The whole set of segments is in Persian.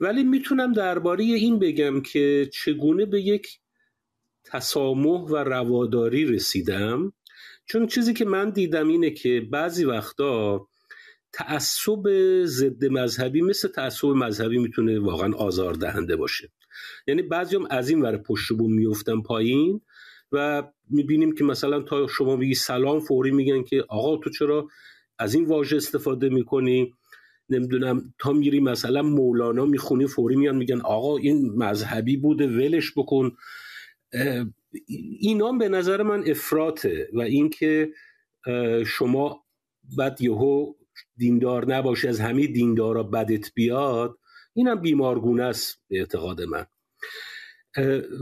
ولی میتونم درباره این بگم که چگونه به یک تسامح و رواداری رسیدم چون چیزی که من دیدم اینه که بعضی وقتا تعصب ضد مذهبی مثل تعصب مذهبی میتونه واقعا آزار دهنده باشه یعنی بعضی هم از این ور پشت بوم میفتن پایین و میبینیم که مثلا تا شما بگی سلام فوری میگن که آقا تو چرا از این واژه استفاده میکنی نمیدونم تا میری مثلا مولانا میخونی فوری میان میگن آقا این مذهبی بوده ولش بکن اینام به نظر من افراته و اینکه شما بعد یهو دیندار نباشه از همه دیندارا بدت بیاد اینم بیمارگونه است به اعتقاد من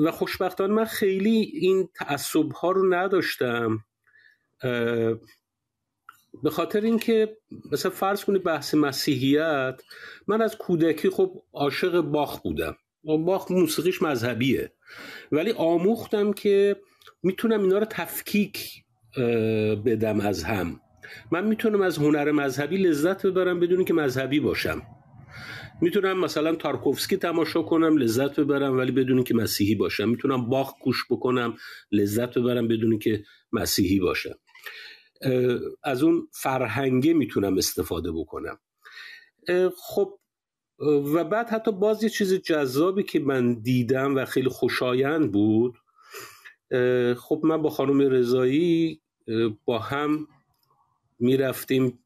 و خوشبختانه من خیلی این تعصب ها رو نداشتم به خاطر اینکه مثلا فرض کنید بحث مسیحیت من از کودکی خب عاشق باخ بودم خب باخ موسیقیش مذهبیه ولی آموختم که میتونم اینا رو تفکیک بدم از هم من میتونم از هنر مذهبی لذت ببرم بدون که مذهبی باشم میتونم مثلا تارکوفسکی تماشا کنم لذت ببرم ولی بدون که مسیحی باشم میتونم باخ گوش بکنم لذت ببرم بدون که مسیحی باشم از اون فرهنگه میتونم استفاده بکنم خب و بعد حتی باز یه چیز جذابی که من دیدم و خیلی خوشایند بود خب من با خانم رضایی با هم میرفتیم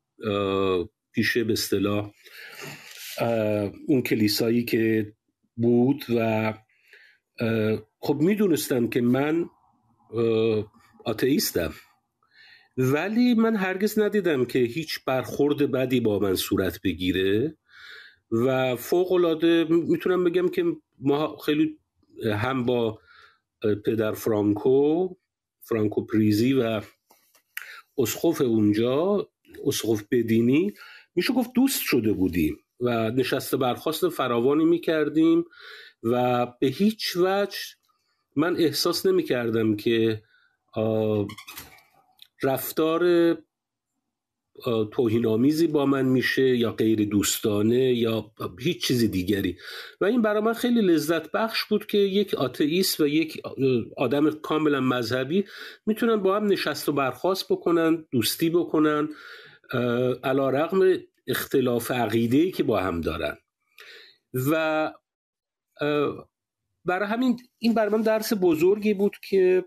پیش به اصطلاح اون کلیسایی که بود و خب میدونستم که من آتئیستم ولی من هرگز ندیدم که هیچ برخورد بدی با من صورت بگیره و فوق العاده میتونم بگم که ما خیلی هم با پدر فرانکو فرانکو پریزی و اسخف اونجا اسخف بدینی میشه گفت دوست شده بودیم و نشست برخواست فراوانی میکردیم و به هیچ وجه من احساس نمیکردم که رفتار توهینآمیزی با من میشه یا غیر دوستانه یا هیچ چیز دیگری و این برای من خیلی لذت بخش بود که یک آتئیست و یک آدم کاملا مذهبی میتونن با هم نشست و برخواست بکنن دوستی بکنن علا رقم اختلاف عقیده که با هم دارن و برای همین این برای من درس بزرگی بود که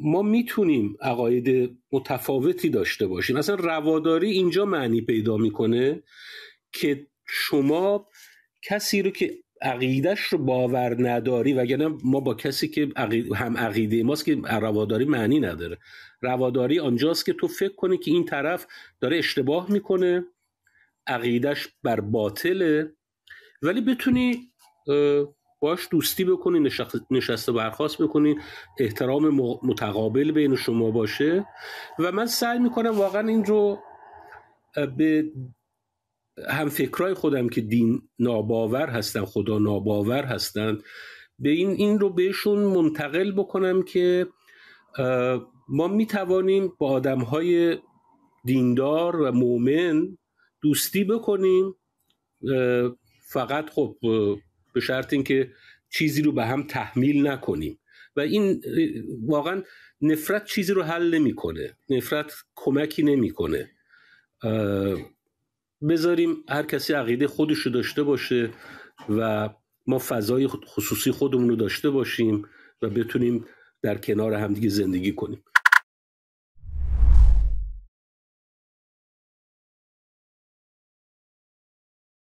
ما میتونیم عقاید متفاوتی داشته باشیم اصلا رواداری اینجا معنی پیدا میکنه که شما کسی رو که عقیدش رو باور نداری وگرنه ما با کسی که هم عقیده ماست که رواداری معنی نداره رواداری آنجاست که تو فکر کنی که این طرف داره اشتباه میکنه عقیدش بر باطله ولی بتونی باش دوستی بکنی نشست نشسته برخواست بکنی احترام متقابل بین شما باشه و من سعی میکنم واقعا این رو به هم فکرای خودم که دین ناباور هستن خدا ناباور هستن به این این رو بهشون منتقل بکنم که ما میتوانیم با آدم های دیندار و مؤمن دوستی بکنیم فقط خب به شرط اینکه چیزی رو به هم تحمیل نکنیم و این واقعا نفرت چیزی رو حل نمیکنه نفرت کمکی نمیکنه بذاریم هر کسی عقیده خودش رو داشته باشه و ما فضای خصوصی خودمون رو داشته باشیم و بتونیم در کنار همدیگه زندگی کنیم